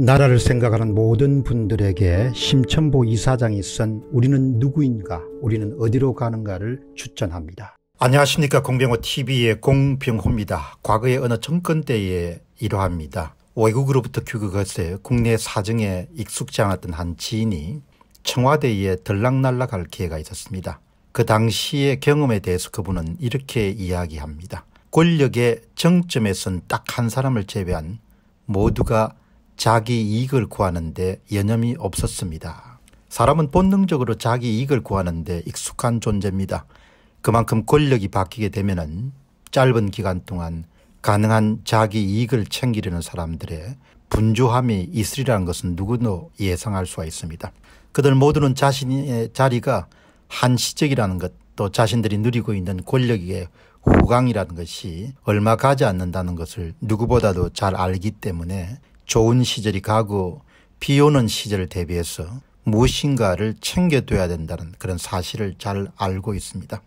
나라를 생각하는 모든 분들에게 심천보 이사장이 쓴 우리는 누구인가 우리는 어디로 가는가를 추천합니다. 안녕하십니까 공병호TV의 공병호입니다. 과거의 어느 정권 때의 일화입니다. 외국으로부터 귀국해서 국내 사정에 익숙지 않았던 한 지인이 청와대에 들락날락할 기회가 있었습니다. 그 당시의 경험에 대해서 그분은 이렇게 이야기합니다. 권력의 정점에 선딱 한 사람을 제외한 모두가 음. 자기 이익을 구하는데 여념이 없었습니다. 사람은 본능적으로 자기 이익을 구하는데 익숙한 존재입니다. 그만큼 권력이 바뀌게 되면 짧은 기간 동안 가능한 자기 이익을 챙기려는 사람들의 분주함이 있으리라는 것은 누구도 예상할 수가 있습니다. 그들 모두는 자신의 자리가 한시적이라는 것, 또 자신들이 누리고 있는 권력의 호강이라는 것이 얼마 가지 않는다는 것을 누구보다도 잘 알기 때문에 좋은 시절이 가고 비 오는 시절을 대비해서 무엇인가를 챙겨둬야 된다는 그런 사실을 잘 알고 있습니다.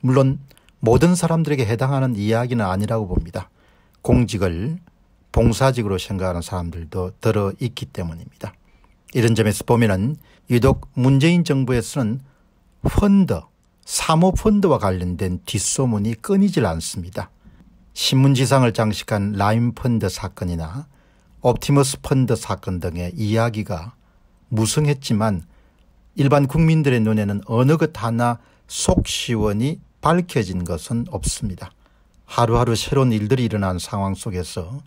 물론 모든 사람들에게 해당하는 이야기는 아니라고 봅니다. 공직을 봉사직으로 생각하는 사람들도 들어 있기 때문입니다. 이런 점에서 보면 유독 문재인 정부에서는 펀드, 사모펀드와 관련된 뒷소문이 끊이질 않습니다. 신문지상을 장식한 라임펀드 사건이나 옵티머스 펀드 사건 등의 이야기가 무성했지만 일반 국민들의 눈에는 어느 것 하나 속 시원히 밝혀진 것은 없습니다. 하루하루 새로운 일들이 일어난 상황 속에서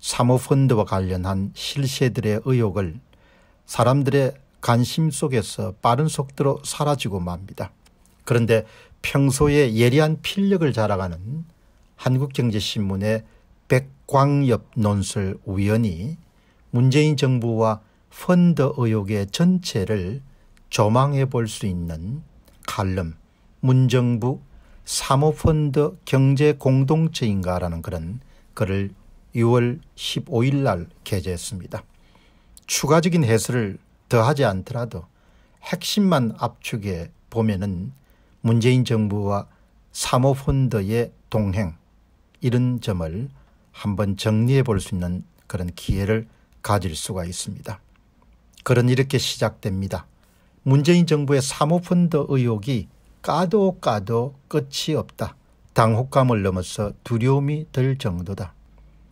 사모펀드와 관련한 실세들의 의혹을 사람들의 관심 속에서 빠른 속도로 사라지고 맙니다. 그런데 평소에 예리한 필력을 자랑하는 한국경제신문의 백광엽 논술 위원이 문재인 정부와 펀더 의혹의 전체를 조망해 볼 수 있는 칼럼 문정부 사모펀드 경제공동체인가라는 그런 글을 6월 15일 날 게재했습니다. 추가적인 해설을 더하지 않더라도 핵심만 압축해 보면은 문재인 정부와 사모펀드의 동행 이런 점을 한번 정리해 볼 수 있는 그런 기회를 가질 수가 있습니다. 그런 이렇게 시작됩니다. 문재인 정부의 사모펀드 의혹이 까도 까도 끝이 없다. 당혹감을 넘어서 두려움이 들 정도다.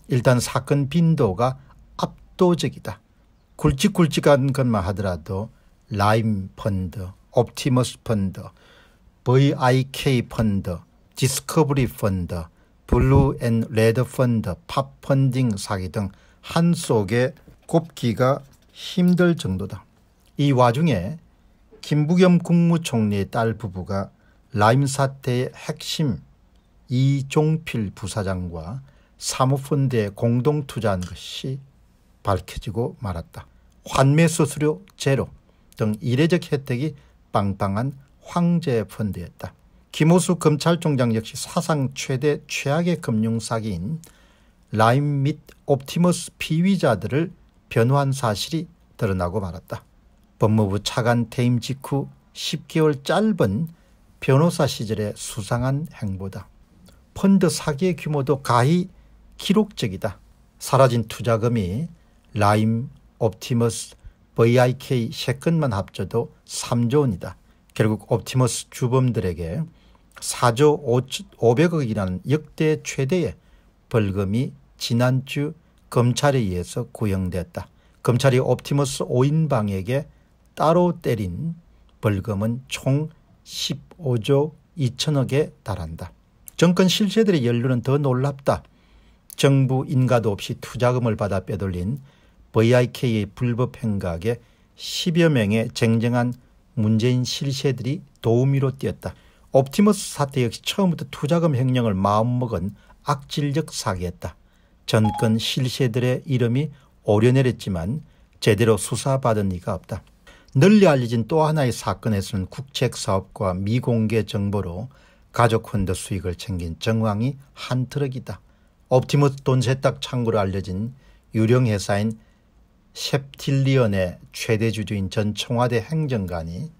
일단 사건 빈도가 압도적이다. 굵직굵직한 것만 하더라도 라임 펀드, 옵티머스 펀드, VIK 펀드, 디스커버리 펀드, 블루 앤 레드 펀드, 팝 펀딩 사기 등 한속에 곱기가 힘들 정도다. 이 와중에 김부겸 국무총리의 딸 부부가 라임 사태의 핵심 이종필 부사장과 사모펀드에 공동 투자한 것이 밝혀지고 말았다. 환매수수료 제로 등 이례적 혜택이 빵빵한 황제펀드였다. 김호수 검찰총장 역시 사상 최대 최악의 금융사기인 라임 및 옵티머스 피위자들을 변호한 사실이 드러나고 말았다. 법무부 차관 퇴임 직후 10개월 짧은 변호사 시절의 수상한 행보다 펀드 사기의 규모도 가히 기록적이다. 사라진 투자금이 라임, 옵티머스, VIK 세건만 합쳐도 3조 원이다. 결국 옵티머스 주범들에게 4조 500억이라는 역대 최대의 벌금이 지난주 검찰에 의해서 구형됐다. 검찰이 옵티머스 5인방에게 따로 때린 벌금은 총 15조 2천억에 달한다. 정권 실세들의 연루는 더 놀랍다. 정부 인가도 없이 투자금을 받아 빼돌린 VIK의 불법 행각에 10여 명의 쟁쟁한 문재인 실세들이 도우미로 뛰었다. 옵티머스 사태 역시 처음부터 투자금 횡령을 마음먹은 악질적 사기였다. 전권 실세들의 이름이 오려내렸지만 제대로 수사받은 이가 없다. 널리 알려진 또 하나의 사건에서는 국책사업과 미공개 정보로 가족 혼도 수익을 챙긴 정황이 한 트럭이다. 옵티머스 돈 세탁 창구로 알려진 유령회사인 셉틸리언의 최대 주주인 전 청와대 행정관이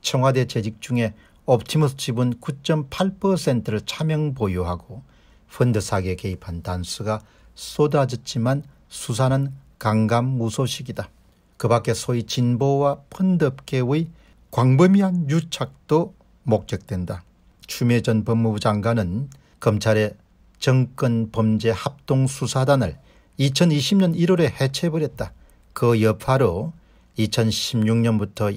청와대 재직 중에 옵티머스 집은 9.8%를 차명 보유하고 펀드 사기에 개입한 단수가 쏟아졌지만 수사는 강감무소식이다. 그 밖에 소위 진보와 펀드업계의 광범위한 유착도 목적된다 추미애 전 법무부 장관은 검찰의 정권 범죄 합동 수사단을 2020년 1월에 해체해버렸다. 그 여파로 2016년부터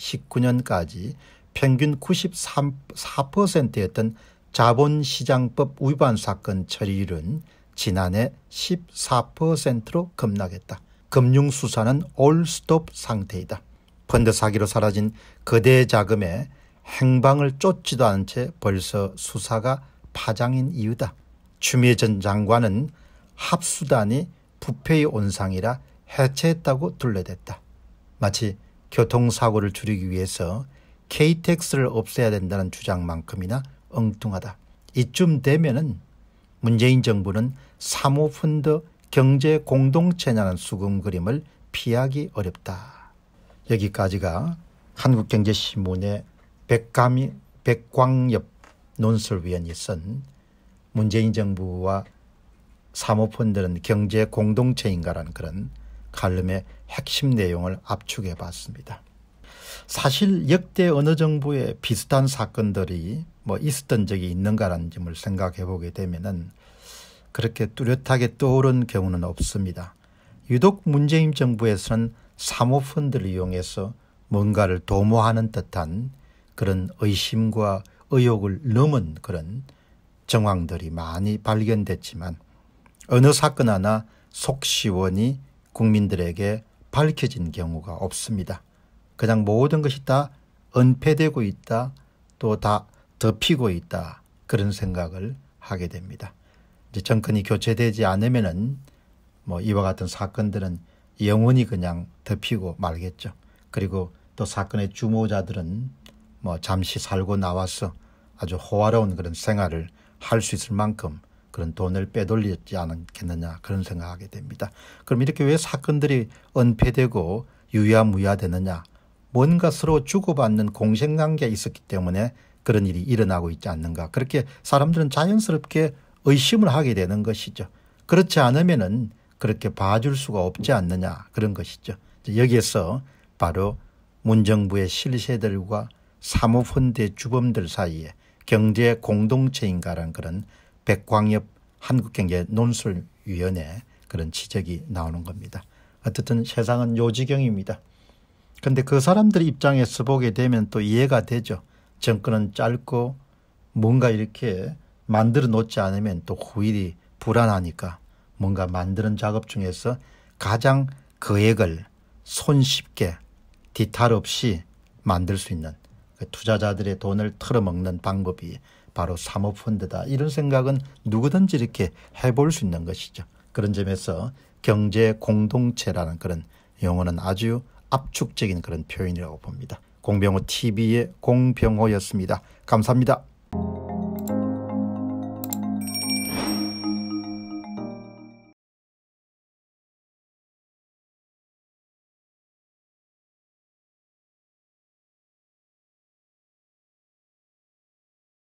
2019년까지 평균 94%였던 자본시장법 위반 사건 처리율은 지난해 14%로 급락했다. 금융수사는 올스톱 상태이다. 펀드 사기로 사라진 거대 자금의 행방을 쫓지도 않은 채 벌써 수사가 파장인 이유다. 추미애 전 장관은 합수단이 부패의 온상이라 해체했다고 둘러댔다. 마치 교통사고를 줄이기 위해서 KTX를 없애야 된다는 주장만큼이나 엉뚱하다. 이쯤 되면은 문재인 정부는 사모펀드 경제 공동체냐는 수금 그림을 피하기 어렵다. 여기까지가 한국경제신문의 백감이, 백광엽 논설위원이 쓴 문재인 정부와 사모펀드는 경제 공동체인가라는 그런 칼럼의 핵심 내용을 압축해 봤습니다. 사실 역대 어느 정부에 비슷한 사건들이 뭐 있었던 적이 있는가라는 점을 생각해 보게 되면은 그렇게 뚜렷하게 떠오른 경우는 없습니다. 유독 문재인 정부에서는 사모펀드를 이용해서 뭔가를 도모하는 듯한 그런 의심과 의혹을 넘은 그런 정황들이 많이 발견됐지만 어느 사건 하나 속시원히 국민들에게 밝혀진 경우가 없습니다. 그냥 모든 것이 다 은폐되고 있다. 또 다 덮이고 있다. 그런 생각을 하게 됩니다. 이제 정권이 교체되지 않으면은 뭐 이와 같은 사건들은 영원히 그냥 덮이고 말겠죠. 그리고 또 사건의 주모자들은 뭐 잠시 살고 나와서 아주 호화로운 그런 생활을 할 수 있을 만큼 그런 돈을 빼돌리지 않겠느냐 그런 생각하게 됩니다. 그럼 이렇게 왜 사건들이 은폐되고 유야무야 되느냐 뭔가 서로 주고받는 공생관계에 있었기 때문에 그런 일이 일어나고 있지 않는가. 그렇게 사람들은 자연스럽게 의심을 하게 되는 것이죠. 그렇지 않으면은 그렇게 봐줄 수가 없지 않느냐 그런 것이죠. 여기에서 바로 문정부의 실세들과 사모펀드의 주범들 사이에 경제 공동체인가란 그런 백광엽 한국경제 논술위원회 그런 지적이 나오는 겁니다. 어쨌든 세상은 요지경입니다. 그런데그 사람들 입장에서 보게 되면 또 이해가 되죠. 정권은 짧고 뭔가 이렇게 만들어 놓지 않으면 또 후일이 불안하니까 뭔가 만드는 작업 중에서 가장 거액을 손쉽게 뒤탈 없이 만들 수 있는 그 투자자들의 돈을 털어먹는 방법이 바로 사모펀드다. 이런 생각은 누구든지 이렇게 해볼 수 있는 것이죠. 그런 점에서 경제 공동체라는 그런 용어는 아주 압축적인 그런 표현이라고 봅니다. 공병호 TV의 공병호였습니다. 감사합니다.